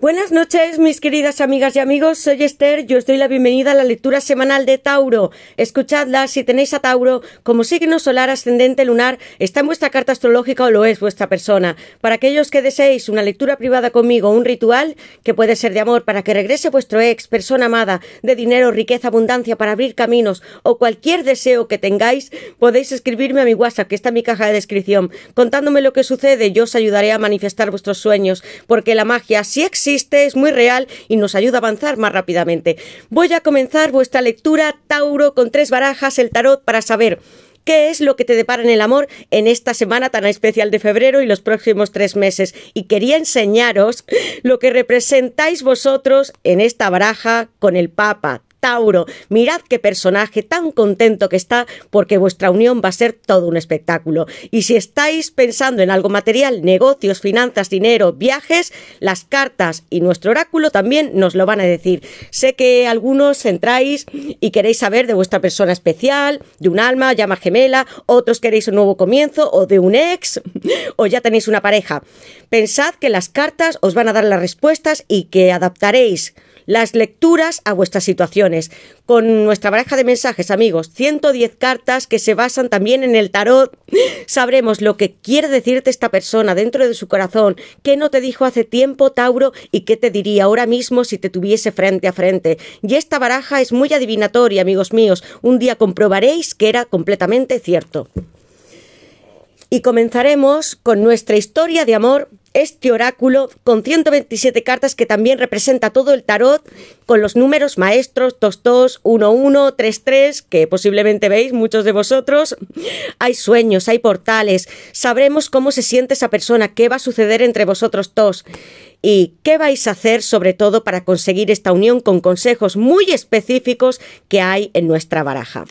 Buenas noches, mis queridas amigas y amigos. Soy Esther yo os doy la bienvenida a la lectura semanal de Tauro. Escuchadla si tenéis a Tauro como signo solar ascendente lunar, está en vuestra carta astrológica o lo es vuestra persona. Para aquellos que deseéis una lectura privada conmigo, un ritual que puede ser de amor para que regrese vuestro ex, persona amada, de dinero, riqueza, abundancia, para abrir caminos o cualquier deseo que tengáis, podéis escribirme a mi WhatsApp, que está en mi caja de descripción. Contándome lo que sucede, yo os ayudaré a manifestar vuestros sueños, porque la magia si existe existe, es muy real y nos ayuda a avanzar más rápidamente. Voy a comenzar vuestra lectura Tauro con tres barajas, el tarot, para saber qué es lo que te depara en el amor en esta semana tan especial de febrero y los próximos tres meses. Y quería enseñaros lo que representáis vosotros en esta baraja con el Papa, Tauro. Mirad qué personaje tan contento que está porque vuestra unión va a ser todo un espectáculo. Y si estáis pensando en algo material, negocios, finanzas, dinero, viajes, las cartas y nuestro oráculo también nos lo van a decir. Sé que algunos entráis y queréis saber de vuestra persona especial, de un alma, llama gemela, otros queréis un nuevo comienzo o de un ex o ya tenéis una pareja. Pensad que las cartas os van a dar las respuestas y que adaptaréis las lecturas a vuestras situaciones. Con nuestra baraja de mensajes, amigos, 110 cartas que se basan también en el tarot, sabremos lo que quiere decirte esta persona dentro de su corazón, qué no te dijo hace tiempo, Tauro, y qué te diría ahora mismo si te tuviese frente a frente. Y esta baraja es muy adivinatoria, amigos míos. Un día comprobaréis que era completamente cierto. Y comenzaremos con nuestra historia de amor este oráculo con 127 cartas que también representa todo el tarot con los números maestros 22, 11, 33 que posiblemente veis muchos de vosotros. Hay sueños, hay portales, sabremos cómo se siente esa persona, qué va a suceder entre vosotros dos y qué vais a hacer sobre todo para conseguir esta unión con consejos muy específicos que hay en nuestra baraja.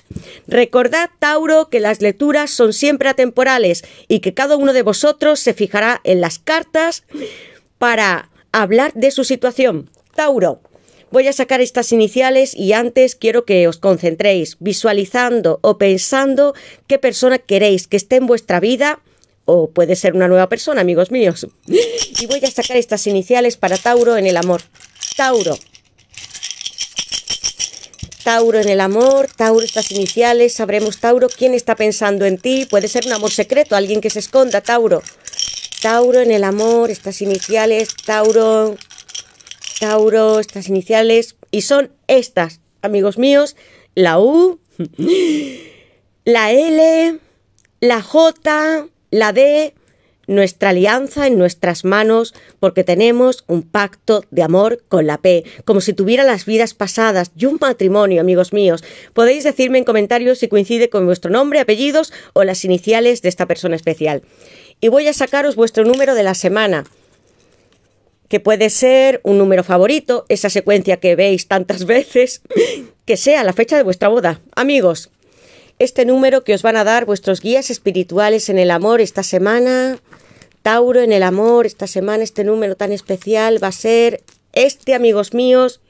Recordad, Tauro, que las lecturas son siempre atemporales y que cada uno de vosotros se fijará en las cartas para hablar de su situación. Tauro, Voy a sacar estas iniciales y antes quiero que os concentréis visualizando o pensando qué persona queréis que esté en vuestra vida o puede ser una nueva persona, amigos míos. Y voy a sacar estas iniciales para Tauro en el amor. Tauro. Tauro en el amor, Tauro estas iniciales, sabremos Tauro quién está pensando en ti, puede ser un amor secreto, alguien que se esconda, Tauro. Tauro en el amor, estas iniciales, Tauro, Tauro, estas iniciales, y son estas, amigos míos, la U, la L, la J, la D, nuestra alianza en nuestras manos porque tenemos un pacto de amor con la P, como si tuviera las vidas pasadas y un matrimonio, amigos míos. Podéis decirme en comentarios si coincide con vuestro nombre, apellidos o las iniciales de esta persona especial. Y voy a sacaros vuestro número de la semana que puede ser un número favorito, esa secuencia que veis tantas veces, que sea la fecha de vuestra boda. Amigos, este número que os van a dar vuestros guías espirituales en el amor esta semana. Tauro en el amor esta semana, este número tan especial va a ser este, amigos míos,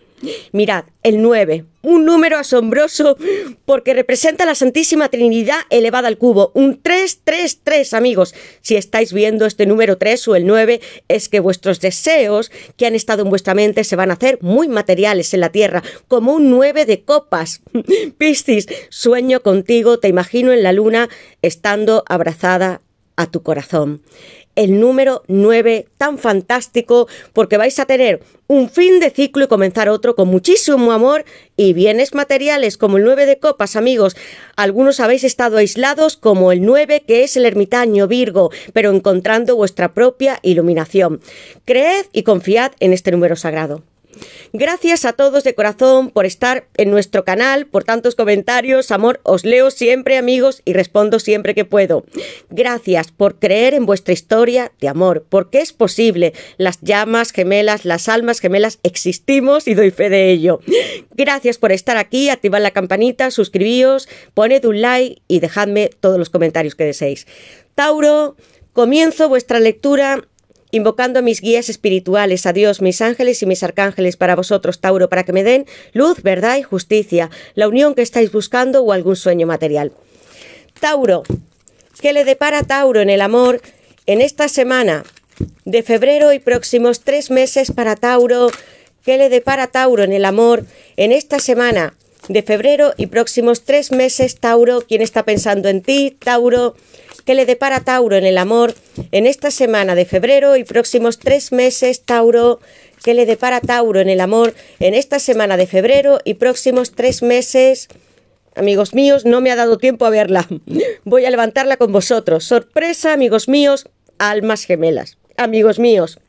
Mirad, el 9, un número asombroso porque representa la Santísima Trinidad elevada al cubo, un 333 amigos. Si estáis viendo este número 3 o el 9, es que vuestros deseos que han estado en vuestra mente se van a hacer muy materiales en la tierra, como un 9 de copas. Piscis, sueño contigo, te imagino en la luna estando abrazada a tu corazón el número 9, tan fantástico, porque vais a tener un fin de ciclo y comenzar otro con muchísimo amor y bienes materiales, como el 9 de copas, amigos. Algunos habéis estado aislados, como el 9, que es el ermitaño Virgo, pero encontrando vuestra propia iluminación. Creed y confiad en este número sagrado. Gracias a todos de corazón por estar en nuestro canal, por tantos comentarios, amor, os leo siempre amigos y respondo siempre que puedo. Gracias por creer en vuestra historia de amor, porque es posible. Las llamas gemelas, las almas gemelas existimos y doy fe de ello. Gracias por estar aquí, activar la campanita, suscribíos, poned un like y dejadme todos los comentarios que deseéis. Tauro, comienzo vuestra lectura invocando a mis guías espirituales, a Dios, mis ángeles y mis arcángeles para vosotros, Tauro, para que me den luz, verdad y justicia, la unión que estáis buscando o algún sueño material. Tauro, ¿qué le depara Tauro en el amor en esta semana de febrero y próximos tres meses para Tauro? ¿Qué le depara Tauro en el amor en esta semana de febrero y próximos tres meses, Tauro? ¿Quién está pensando en ti, Tauro? ...que le depara Tauro en el amor en esta semana de febrero y próximos tres meses, Tauro. ¿Qué le depara Tauro en el amor en esta semana de febrero y próximos tres meses? Amigos míos, no me ha dado tiempo a verla. Voy a levantarla con vosotros. Sorpresa, amigos míos, almas gemelas. Amigos míos,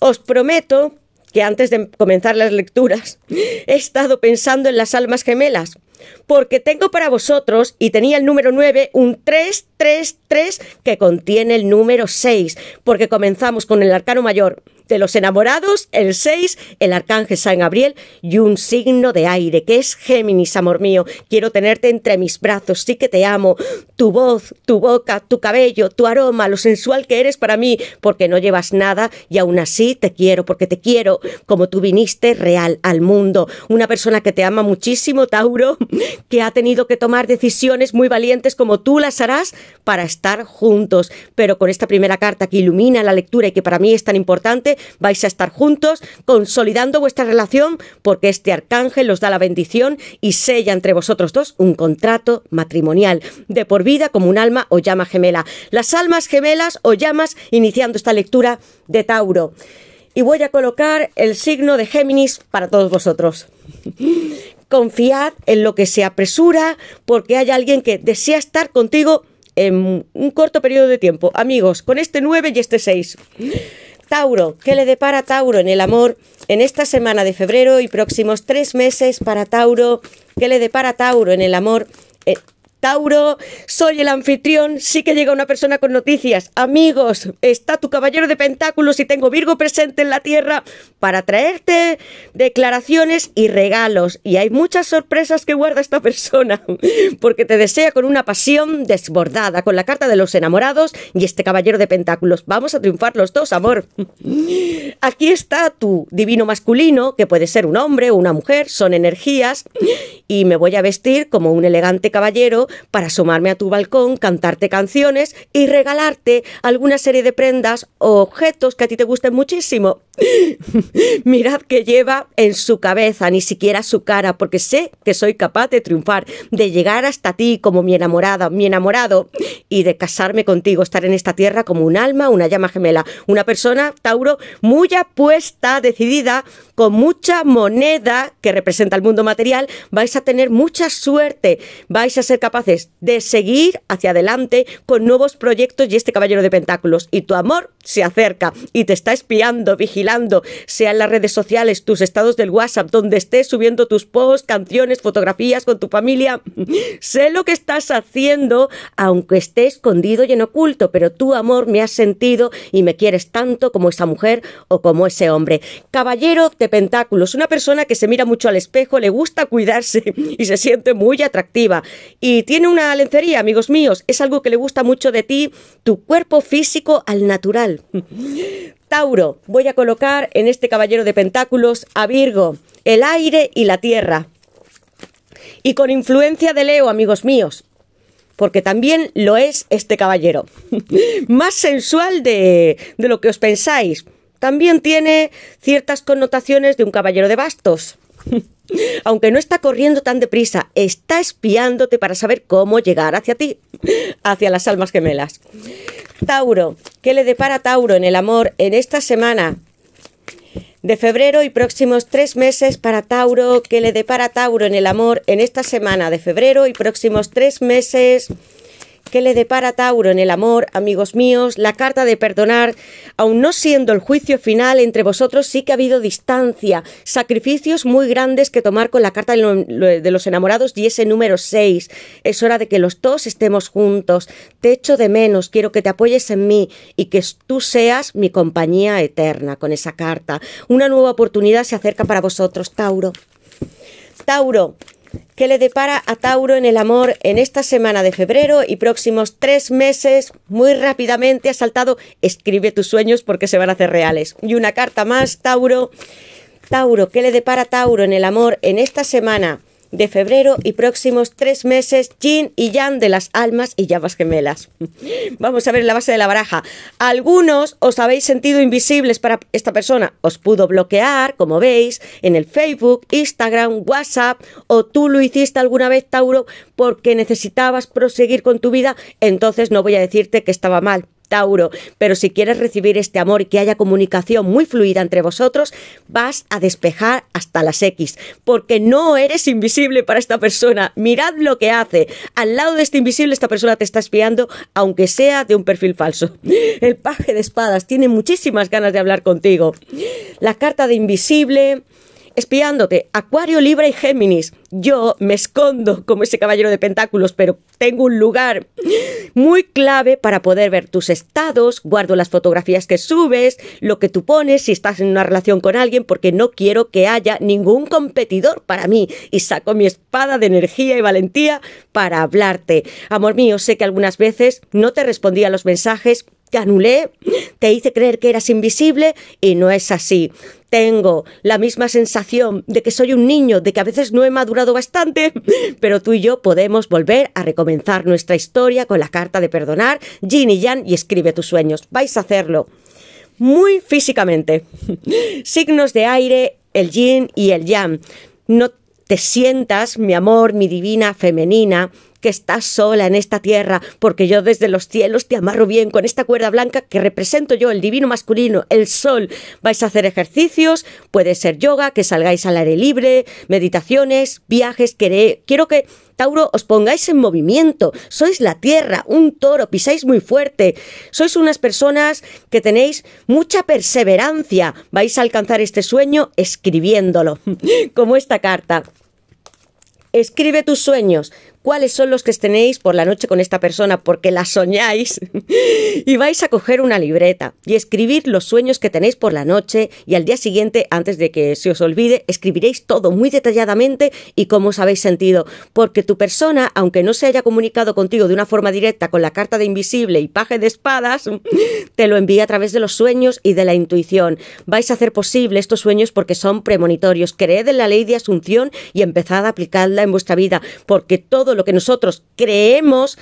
os prometo que antes de comenzar las lecturas he estado pensando en las almas gemelas porque tengo para vosotros, y tenía el número 9, un 3-3-3 que contiene el número 6, porque comenzamos con el arcano mayor, de los enamorados, el 6, el arcángel San Gabriel y un signo de aire, que es Géminis, amor mío. Quiero tenerte entre mis brazos, sí que te amo. Tu voz, tu boca, tu cabello, tu aroma, lo sensual que eres para mí, porque no llevas nada y aún así te quiero, porque te quiero como tú viniste real al mundo. Una persona que te ama muchísimo, Tauro, que ha tenido que tomar decisiones muy valientes como tú las harás para estar juntos. Pero con esta primera carta que ilumina la lectura y que para mí es tan importante, vais a estar juntos, consolidando vuestra relación, porque este arcángel os da la bendición y sella entre vosotros dos un contrato matrimonial de por vida como un alma o llama gemela. Las almas gemelas o llamas, iniciando esta lectura de Tauro. Y voy a colocar el signo de Géminis para todos vosotros. Confiad en lo que se apresura porque hay alguien que desea estar contigo en un corto periodo de tiempo. Amigos, con este 9 y este 6. Tauro, ¿qué le depara Tauro en el amor en esta semana de febrero y próximos tres meses para Tauro? ¿Qué le depara Tauro en el amor? Eh, ...Lauro, soy el anfitrión, sí que llega una persona con noticias. Amigos, está tu caballero de pentáculos y tengo Virgo presente en la Tierra para traerte declaraciones y regalos. Y hay muchas sorpresas que guarda esta persona, porque te desea con una pasión desbordada, con la carta de los enamorados y este caballero de pentáculos. Vamos a triunfar los dos, amor. Aquí está tu divino masculino, que puede ser un hombre o una mujer, son energías, y me voy a vestir como un elegante caballero para asomarme a tu balcón, cantarte canciones y regalarte alguna serie de prendas o objetos que a ti te gusten muchísimo. Mirad que lleva en su cabeza, ni siquiera su cara, porque sé que soy capaz de triunfar, de llegar hasta ti como mi enamorada, mi enamorado, y de casarme contigo, estar en esta tierra como un alma, una llama gemela, una persona, Tauro, muy apuesta, decidida, con mucha moneda que representa el mundo material, vais a tener mucha suerte, vais a ser capaces de seguir hacia adelante con nuevos proyectos y este caballero de pentáculos, y tu amor se acerca y te está espiando, vigilando sea en las redes sociales, tus estados del WhatsApp, donde estés subiendo tus posts, canciones, fotografías con tu familia. sé lo que estás haciendo, aunque esté escondido y en oculto, pero tu amor me has sentido y me quieres tanto como esa mujer o como ese hombre. Caballero de Pentáculos, una persona que se mira mucho al espejo, le gusta cuidarse y se siente muy atractiva. Y tiene una lencería, amigos míos, es algo que le gusta mucho de ti, tu cuerpo físico al natural voy a colocar en este caballero de pentáculos a Virgo, el aire y la tierra. Y con influencia de Leo, amigos míos, porque también lo es este caballero. Más sensual de, de lo que os pensáis. También tiene ciertas connotaciones de un caballero de bastos. Aunque no está corriendo tan deprisa, está espiándote para saber cómo llegar hacia ti, hacia las almas gemelas. Tauro, ¿qué le depara Tauro en el amor en esta semana? de febrero y próximos tres meses para Tauro, ¿Qué le depara Tauro en el amor en esta semana de febrero y próximos tres meses ¿Qué le depara Tauro en el amor, amigos míos, la carta de perdonar, aun no siendo el juicio final, entre vosotros sí que ha habido distancia, sacrificios muy grandes que tomar con la carta de los enamorados y ese número 6. Es hora de que los dos estemos juntos. Te echo de menos, quiero que te apoyes en mí y que tú seas mi compañía eterna con esa carta. Una nueva oportunidad se acerca para vosotros, Tauro. Tauro, ¿Qué le depara a Tauro en el amor en esta semana de febrero y próximos tres meses. Muy rápidamente ha saltado, escribe tus sueños porque se van a hacer reales. Y una carta más, Tauro. Tauro, ¿qué le depara a Tauro en el amor en esta semana de febrero y próximos tres meses, Jin y Yang de las almas y llamas gemelas. Vamos a ver la base de la baraja. Algunos os habéis sentido invisibles para esta persona. Os pudo bloquear, como veis, en el Facebook, Instagram, WhatsApp, o tú lo hiciste alguna vez, Tauro, porque necesitabas proseguir con tu vida, entonces no voy a decirte que estaba mal Tauro. Pero si quieres recibir este amor y que haya comunicación muy fluida entre vosotros, vas a despejar hasta las X, porque no eres invisible para esta persona. Mirad lo que hace. Al lado de este invisible, esta persona te está espiando, aunque sea de un perfil falso. El paje de espadas tiene muchísimas ganas de hablar contigo. La carta de invisible espiándote. Acuario, Libra y Géminis. Yo me escondo como ese caballero de pentáculos, pero tengo un lugar muy clave para poder ver tus estados, guardo las fotografías que subes, lo que tú pones, si estás en una relación con alguien, porque no quiero que haya ningún competidor para mí y saco mi espada de energía y valentía para hablarte. Amor mío, sé que algunas veces no te respondí a los mensajes te anulé, te hice creer que eras invisible y no es así. Tengo la misma sensación de que soy un niño, de que a veces no he madurado bastante, pero tú y yo podemos volver a recomenzar nuestra historia con la carta de perdonar, Jin y Jan y escribe tus sueños. Vais a hacerlo. Muy físicamente. Signos de aire, el yin y el Jan. No te sientas, mi amor, mi divina femenina, que estás sola en esta tierra, porque yo desde los cielos te amarro bien con esta cuerda blanca que represento yo, el divino masculino, el sol. Vais a hacer ejercicios, puede ser yoga, que salgáis al aire libre, meditaciones, viajes, quiero que Tauro, os pongáis en movimiento, sois la tierra, un toro, pisáis muy fuerte, sois unas personas que tenéis mucha perseverancia, vais a alcanzar este sueño escribiéndolo, como esta carta. Escribe tus sueños, cuáles son los que tenéis por la noche con esta persona porque la soñáis y vais a coger una libreta y escribir los sueños que tenéis por la noche y al día siguiente, antes de que se os olvide, escribiréis todo muy detalladamente y cómo os habéis sentido, porque tu persona, aunque no se haya comunicado contigo de una forma directa con la carta de invisible y paje de espadas, te lo envía a través de los sueños y de la intuición. Vais a hacer posible estos sueños porque son premonitorios. Creed en la ley de asunción y empezad a aplicarla en vuestra vida, porque todo lo que nosotros creemos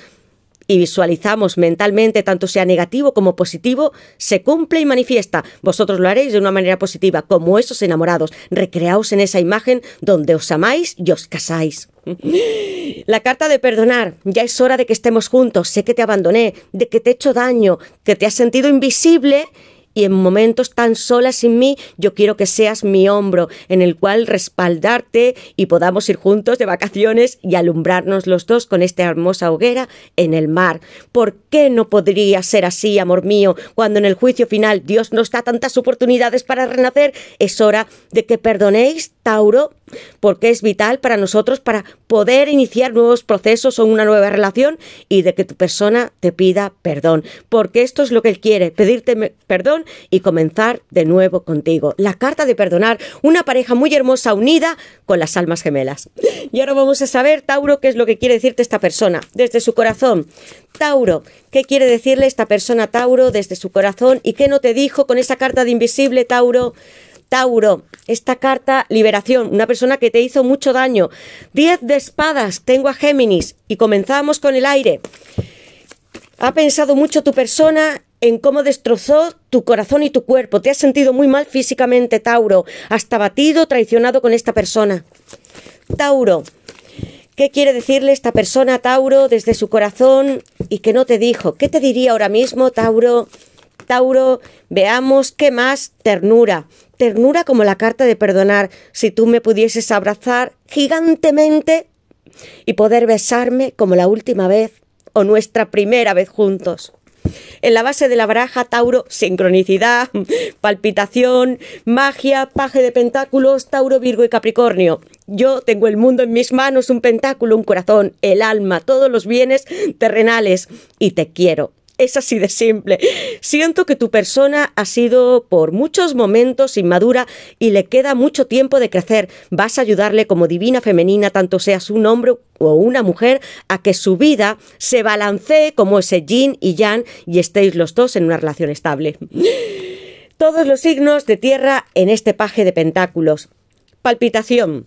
y visualizamos mentalmente, tanto sea negativo como positivo, se cumple y manifiesta. Vosotros lo haréis de una manera positiva, como esos enamorados. Recreaos en esa imagen donde os amáis y os casáis. La carta de perdonar. Ya es hora de que estemos juntos. Sé que te abandoné, de que te he hecho daño, que te has sentido invisible y en momentos tan solas sin mí, yo quiero que seas mi hombro en el cual respaldarte y podamos ir juntos de vacaciones y alumbrarnos los dos con esta hermosa hoguera en el mar. ¿Por qué no podría ser así, amor mío, cuando en el juicio final Dios nos da tantas oportunidades para renacer? Es hora de que perdonéis Tauro, porque es vital para nosotros para poder iniciar nuevos procesos o una nueva relación y de que tu persona te pida perdón, porque esto es lo que él quiere, pedirte perdón y comenzar de nuevo contigo. La carta de perdonar, una pareja muy hermosa unida con las almas gemelas. Y ahora vamos a saber, Tauro, qué es lo que quiere decirte esta persona desde su corazón. Tauro, ¿qué quiere decirle esta persona Tauro desde su corazón y qué no te dijo con esa carta de invisible, Tauro? Tauro. Esta carta, liberación, una persona que te hizo mucho daño. Diez de espadas, tengo a Géminis. Y comenzamos con el aire. Ha pensado mucho tu persona en cómo destrozó tu corazón y tu cuerpo. Te has sentido muy mal físicamente, Tauro. Hasta batido, traicionado con esta persona. Tauro, ¿qué quiere decirle esta persona, Tauro, desde su corazón y que no te dijo? ¿Qué te diría ahora mismo, Tauro? Tauro, veamos qué más ternura ternura como la carta de perdonar. Si tú me pudieses abrazar gigantemente y poder besarme como la última vez o nuestra primera vez juntos. En la base de la baraja, Tauro, sincronicidad, palpitación, magia, paje de pentáculos, Tauro, Virgo y Capricornio. Yo tengo el mundo en mis manos, un pentáculo, un corazón, el alma, todos los bienes terrenales y te quiero. Es así de simple. Siento que tu persona ha sido por muchos momentos inmadura y le queda mucho tiempo de crecer. Vas a ayudarle como divina femenina, tanto seas un hombre o una mujer, a que su vida se balancee como ese yin y yang y estéis los dos en una relación estable. Todos los signos de tierra en este paje de pentáculos. Palpitación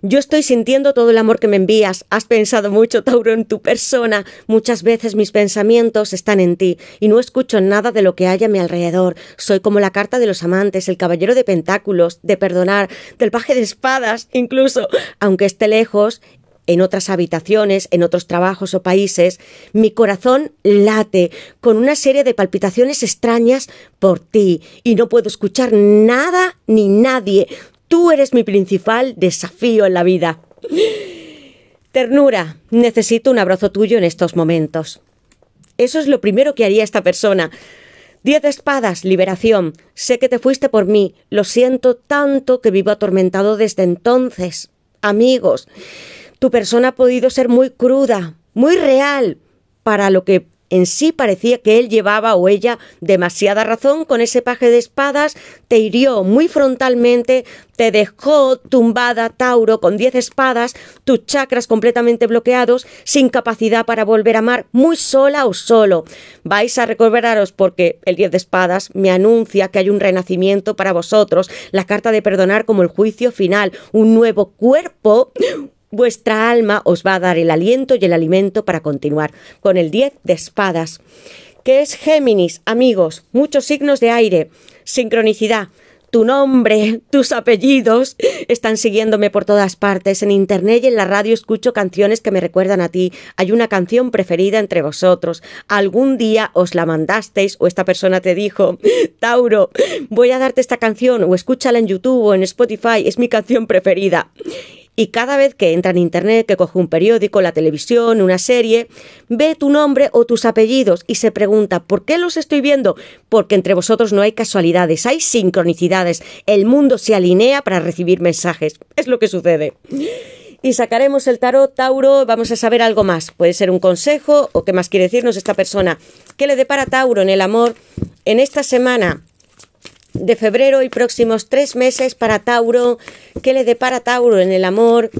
yo estoy sintiendo todo el amor que me envías. Has pensado mucho, Tauro, en tu persona. Muchas veces mis pensamientos están en ti y no escucho nada de lo que hay a mi alrededor. Soy como la carta de los amantes, el caballero de pentáculos, de perdonar, del paje de espadas, incluso. Aunque esté lejos, en otras habitaciones, en otros trabajos o países, mi corazón late con una serie de palpitaciones extrañas por ti y no puedo escuchar nada ni nadie. Tú eres mi principal desafío en la vida. Ternura, necesito un abrazo tuyo en estos momentos. Eso es lo primero que haría esta persona. Diez espadas, liberación. Sé que te fuiste por mí. Lo siento tanto que vivo atormentado desde entonces. Amigos, tu persona ha podido ser muy cruda, muy real para lo que en sí parecía que él llevaba o ella demasiada razón con ese paje de espadas, te hirió muy frontalmente, te dejó tumbada Tauro con diez espadas, tus chakras completamente bloqueados, sin capacidad para volver a amar, muy sola o solo. Vais a recuperaros porque el diez de espadas me anuncia que hay un renacimiento para vosotros, la carta de perdonar como el juicio final, un nuevo cuerpo, vuestra alma os va a dar el aliento y el alimento para continuar. Con el 10 de espadas, que es Géminis, amigos, muchos signos de aire, sincronicidad. Tu nombre, tus apellidos están siguiéndome por todas partes. En internet y en la radio escucho canciones que me recuerdan a ti. Hay una canción preferida entre vosotros. Algún día os la mandasteis o esta persona te dijo, Tauro, voy a darte esta canción o escúchala en YouTube o en Spotify. Es mi canción preferida y cada vez que entra en internet, que coge un periódico, la televisión, una serie, ve tu nombre o tus apellidos y se pregunta, ¿por qué los estoy viendo? Porque entre vosotros no hay casualidades, hay sincronicidades. El mundo se alinea para recibir mensajes. Es lo que sucede y sacaremos el tarot Tauro, vamos a saber algo más. Puede ser un consejo o qué más quiere decirnos esta persona. ¿Qué le depara Tauro en el amor en esta semana? de febrero y próximos tres meses para Tauro. ¿Qué le depara Tauro en el amor?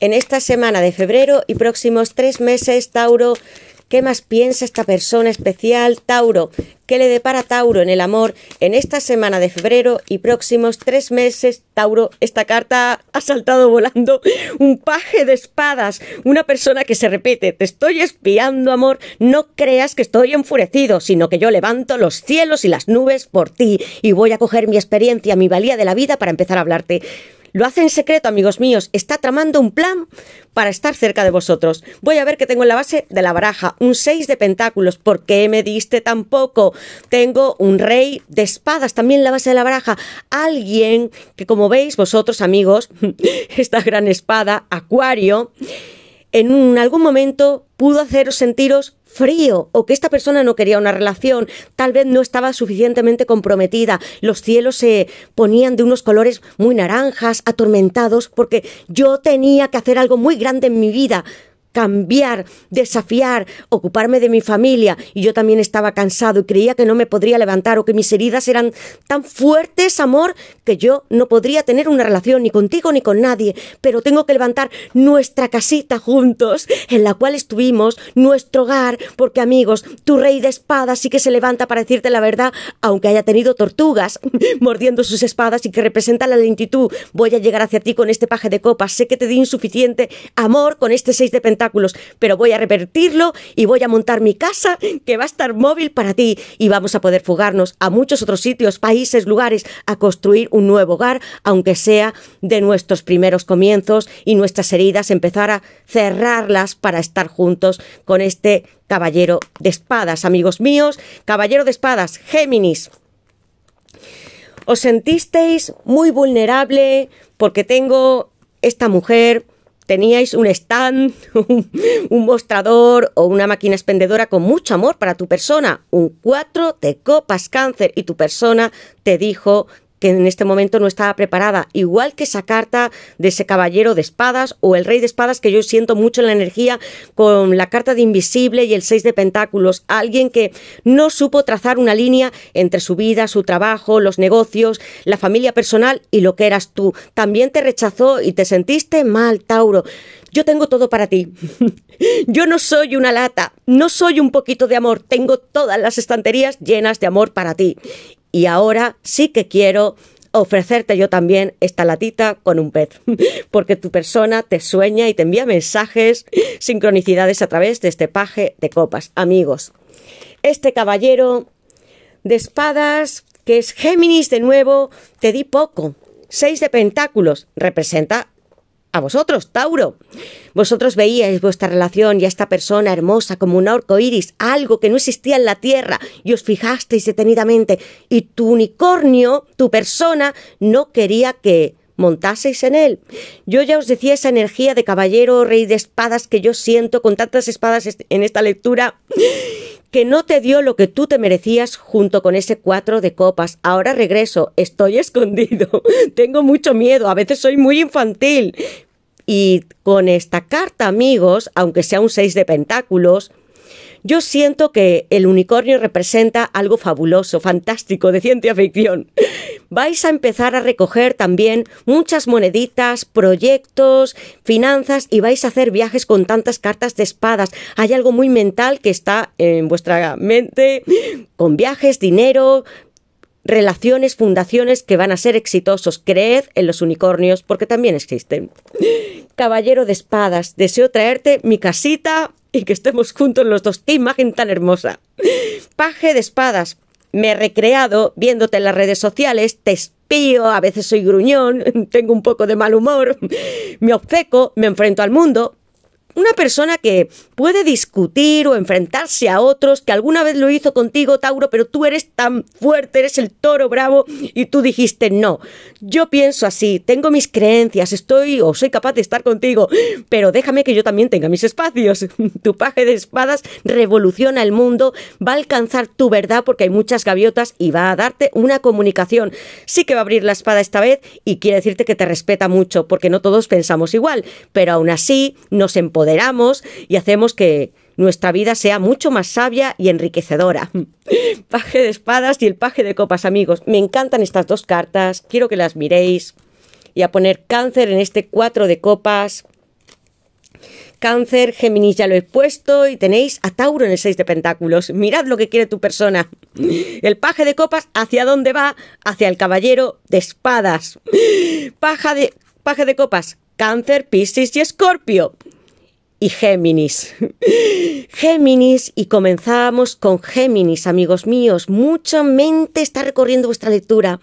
En esta semana de febrero y próximos tres meses, Tauro, ¿qué más piensa esta persona especial? Tauro, ¿Qué le depara Tauro en el amor en esta semana de febrero y próximos tres meses. Tauro, esta carta ha saltado volando un paje de espadas, una persona que se repite, te estoy espiando, amor, no creas que estoy enfurecido, sino que yo levanto los cielos y las nubes por ti y voy a coger mi experiencia, mi valía de la vida para empezar a hablarte. Lo hace en secreto, amigos míos. Está tramando un plan para estar cerca de vosotros. Voy a ver qué tengo en la base de la baraja. Un 6 de pentáculos. ¿Por qué me diste tan poco? Tengo un rey de espadas también en la base de la baraja. Alguien que, como veis vosotros, amigos, esta gran espada, Acuario, en algún momento pudo haceros sentiros frío o que esta persona no quería una relación, tal vez no estaba suficientemente comprometida, los cielos se ponían de unos colores muy naranjas, atormentados, porque yo tenía que hacer algo muy grande en mi vida cambiar, desafiar, ocuparme de mi familia. Y yo también estaba cansado y creía que no me podría levantar o que mis heridas eran tan fuertes, amor, que yo no podría tener una relación ni contigo ni con nadie. Pero tengo que levantar nuestra casita juntos, en la cual estuvimos, nuestro hogar, porque amigos, tu rey de espadas sí que se levanta para decirte la verdad, aunque haya tenido tortugas mordiendo sus espadas y que representa la lentitud. Voy a llegar hacia ti con este paje de copas, sé que te di insuficiente amor con este seis de pero voy a revertirlo y voy a montar mi casa que va a estar móvil para ti y vamos a poder fugarnos a muchos otros sitios, países, lugares, a construir un nuevo hogar, aunque sea de nuestros primeros comienzos y nuestras heridas, empezar a cerrarlas para estar juntos con este caballero de espadas, amigos míos, caballero de espadas, Géminis. Os sentisteis muy vulnerable porque tengo esta mujer teníais un stand, un, mostrador o una máquina expendedora con mucho amor para tu persona. Un 4 de copas cáncer y tu persona te dijo que en este momento no estaba preparada, igual que esa carta de ese caballero de espadas o el rey de espadas que yo siento mucho en la energía con la carta de invisible y el seis de pentáculos, alguien que no supo trazar una línea entre su vida, su trabajo, los negocios, la familia personal y lo que eras tú. También te rechazó y te sentiste mal, Tauro. Yo tengo todo para ti. yo no soy una lata, no soy un poquito de amor, tengo todas las estanterías llenas de amor para ti y ahora sí que quiero ofrecerte yo también esta latita con un pez, porque tu persona te sueña y te envía mensajes, sincronicidades a través de este paje de copas. Amigos, este caballero de espadas, que es Géminis de nuevo, te di poco. Seis de pentáculos representa a vosotros, Tauro. Vosotros veíais vuestra relación y a esta persona hermosa como un arco iris, algo que no existía en la tierra, y os fijasteis detenidamente, y tu unicornio, tu persona, no quería que montaseis en él. Yo ya os decía esa energía de caballero, rey de espadas que yo siento con tantas espadas en esta lectura que no te dio lo que tú te merecías junto con ese cuatro de copas. Ahora regreso, estoy escondido, tengo mucho miedo, a veces soy muy infantil. Y con esta carta, amigos, aunque sea un seis de pentáculos, yo siento que el unicornio representa algo fabuloso, fantástico, de ciencia ficción. Vais a empezar a recoger también muchas moneditas, proyectos, finanzas y vais a hacer viajes con tantas cartas de espadas. Hay algo muy mental que está en vuestra mente con viajes, dinero, relaciones, fundaciones que van a ser exitosos. Creed en los unicornios porque también existen. Caballero de espadas, deseo traerte mi casita y que estemos juntos los dos. ¡Qué imagen tan hermosa! Paje de espadas. Me he recreado viéndote en las redes sociales, te espío, a veces soy gruñón, tengo un poco de mal humor, me obceco, me enfrento al mundo, una persona que puede discutir o enfrentarse a otros, que alguna vez lo hizo contigo, Tauro, pero tú eres tan fuerte, eres el toro bravo y tú dijiste no. Yo pienso así, tengo mis creencias, estoy o soy capaz de estar contigo, pero déjame que yo también tenga mis espacios. Tu paje de espadas revoluciona el mundo, va a alcanzar tu verdad porque hay muchas gaviotas y va a darte una comunicación. Sí que va a abrir la espada esta vez y quiere decirte que te respeta mucho porque no todos pensamos igual, pero aún así nos empoderamos y hacemos que nuestra vida sea mucho más sabia y enriquecedora. Paje de espadas y el paje de copas, amigos. Me encantan estas dos cartas, quiero que las miréis. Y a poner cáncer en este cuatro de copas. Cáncer, Géminis ya lo he puesto y tenéis a Tauro en el seis de Pentáculos. Mirad lo que quiere tu persona. El paje de copas, ¿hacia dónde va? Hacia el caballero de espadas. de, paje de copas, Cáncer, Piscis y Escorpio y Géminis. Géminis y comenzamos con Géminis, amigos míos. Mucha mente está recorriendo vuestra lectura.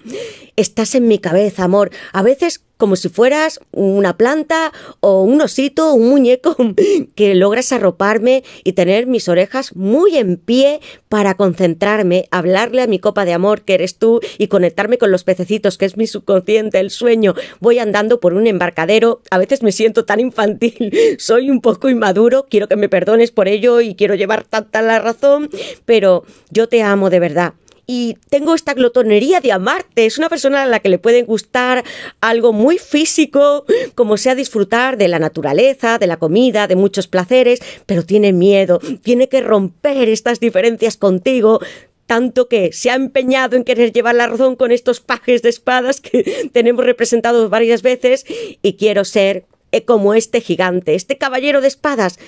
Estás en mi cabeza, amor. A veces como si fueras una planta o un osito, un muñeco, que logras arroparme y tener mis orejas muy en pie para concentrarme, hablarle a mi copa de amor, que eres tú, y conectarme con los pececitos, que es mi subconsciente, el sueño. Voy andando por un embarcadero, a veces me siento tan infantil, soy un poco inmaduro, quiero que me perdones por ello y quiero llevar tanta la razón, pero yo te amo de verdad y tengo esta glotonería de amarte. Es una persona a la que le pueden gustar algo muy físico, como sea disfrutar de la naturaleza, de la comida, de muchos placeres, pero tiene miedo, tiene que romper estas diferencias contigo tanto que se ha empeñado en querer llevar la razón con estos pajes de espadas que tenemos representados varias veces y quiero ser eh, como este gigante, este caballero de espadas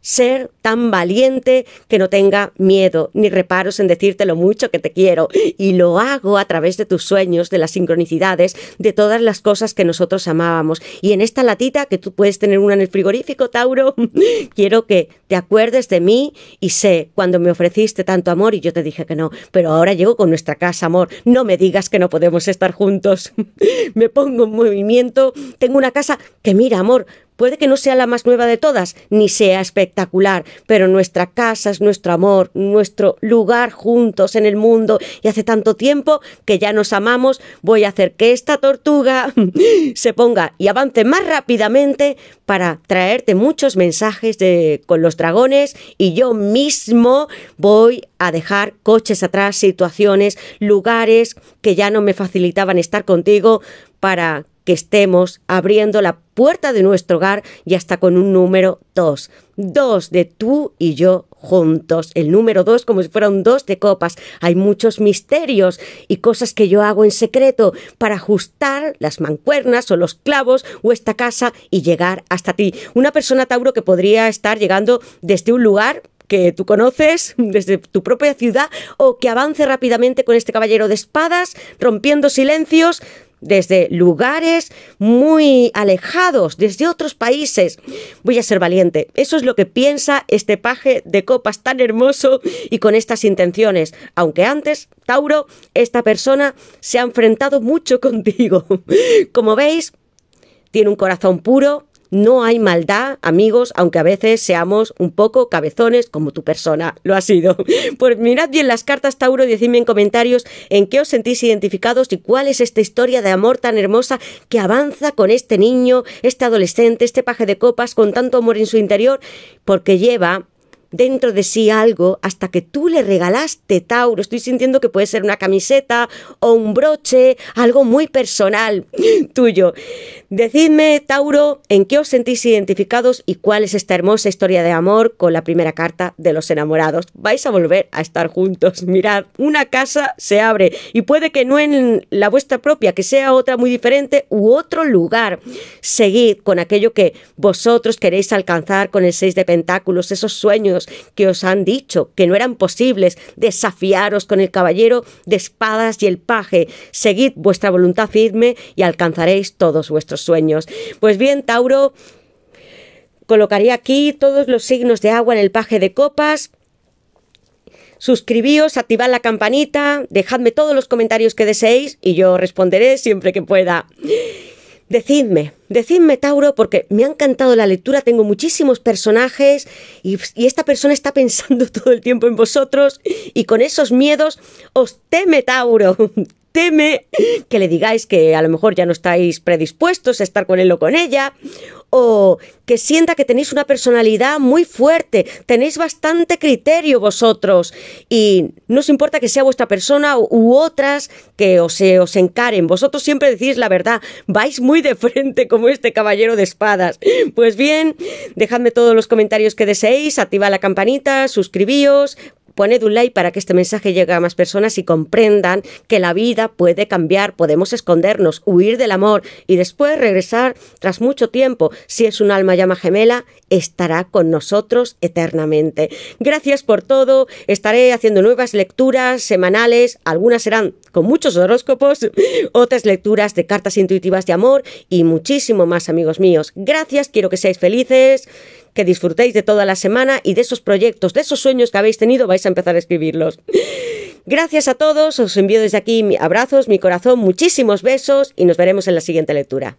ser tan valiente que no tenga miedo ni reparos en decirte lo mucho que te quiero. Y lo hago a través de tus sueños, de las sincronicidades, de todas las cosas que nosotros amábamos. Y en esta latita, que tú puedes tener una en el frigorífico, Tauro, quiero que te acuerdes de mí y sé, cuando me ofreciste tanto amor y yo te dije que no, pero ahora llego con nuestra casa, amor. No me digas que no podemos estar juntos. me pongo en movimiento, tengo una casa que mira, amor, Puede que no sea la más nueva de todas, ni sea espectacular, pero nuestra casa es nuestro amor, nuestro lugar juntos en el mundo y hace tanto tiempo que ya nos amamos, voy a hacer que esta tortuga se ponga y avance más rápidamente para traerte muchos mensajes con los dragones y yo mismo voy a dejar coches atrás, situaciones, lugares que ya no me facilitaban estar contigo para que estemos abriendo la puerta de nuestro hogar y hasta con un número dos... ...dos de tú y yo juntos. El número dos como si fueran dos de copas. Hay muchos misterios y cosas que yo hago en secreto para ajustar las mancuernas o los clavos o esta casa y llegar hasta ti. Una persona Tauro que podría estar llegando desde un lugar que tú conoces desde tu propia ciudad o que avance rápidamente con este caballero de espadas, rompiendo silencios, desde lugares muy alejados, desde otros países. Voy a ser valiente. Eso es lo que piensa este paje de copas tan hermoso y con estas intenciones. Aunque antes, Tauro, esta persona se ha enfrentado mucho contigo. Como veis, tiene un corazón puro, no hay maldad, amigos, aunque a veces seamos un poco cabezones como tu persona lo ha sido. Pues mirad bien las cartas Tauro y decidme en comentarios en qué os sentís identificados y cuál es esta historia de amor tan hermosa que avanza con este niño, este adolescente, este paje de copas con tanto amor en su interior, porque lleva dentro de sí algo hasta que tú le regalaste, Tauro. Estoy sintiendo que puede ser una camiseta o un broche, algo muy personal tuyo. Decidme, Tauro, en qué os sentís identificados y cuál es esta hermosa historia de amor con la primera carta de los enamorados. Vais a volver a estar juntos. Mirad, una casa se abre y puede que no en la vuestra propia, que sea otra muy diferente u otro lugar. Seguid con aquello que vosotros queréis alcanzar con el 6 de pentáculos, esos sueños que os han dicho que no eran posibles, desafiaros con el caballero de espadas y el paje, seguid vuestra voluntad firme y alcanzaréis todos vuestros sueños. Pues bien, Tauro, colocaría aquí todos los signos de agua en el paje de copas, suscribíos, activad la campanita, dejadme todos los comentarios que deseéis y yo responderé siempre que pueda. Decidme, decidme Tauro, porque me ha encantado la lectura, tengo muchísimos personajes y, y, esta persona está pensando todo el tiempo en vosotros y con esos miedos os teme Tauro teme que le digáis que a lo mejor ya no estáis predispuestos a estar con él o con ella, o que sienta que tenéis una personalidad muy fuerte, tenéis bastante criterio vosotros y no os importa que sea vuestra persona u otras que os, eh, os encaren, vosotros siempre decís la verdad, vais muy de frente como este caballero de espadas. Pues bien, dejadme todos los comentarios que deseéis, activa la campanita, suscribíos, Poned un like para que este mensaje llegue a más personas y comprendan que la vida puede cambiar, podemos escondernos, huir del amor y después regresar tras mucho tiempo. Si es un alma llama gemela, estará con nosotros eternamente. Gracias por todo. Estaré haciendo nuevas lecturas semanales. Algunas serán con muchos horóscopos, otras lecturas de cartas intuitivas de amor y muchísimo más, amigos míos. Gracias, quiero que seáis felices que disfrutéis de toda la semana y de esos proyectos, de esos sueños que habéis tenido, vais a empezar a escribirlos. Gracias a todos, os envío desde aquí abrazos, mi corazón, muchísimos besos y nos veremos en la siguiente lectura.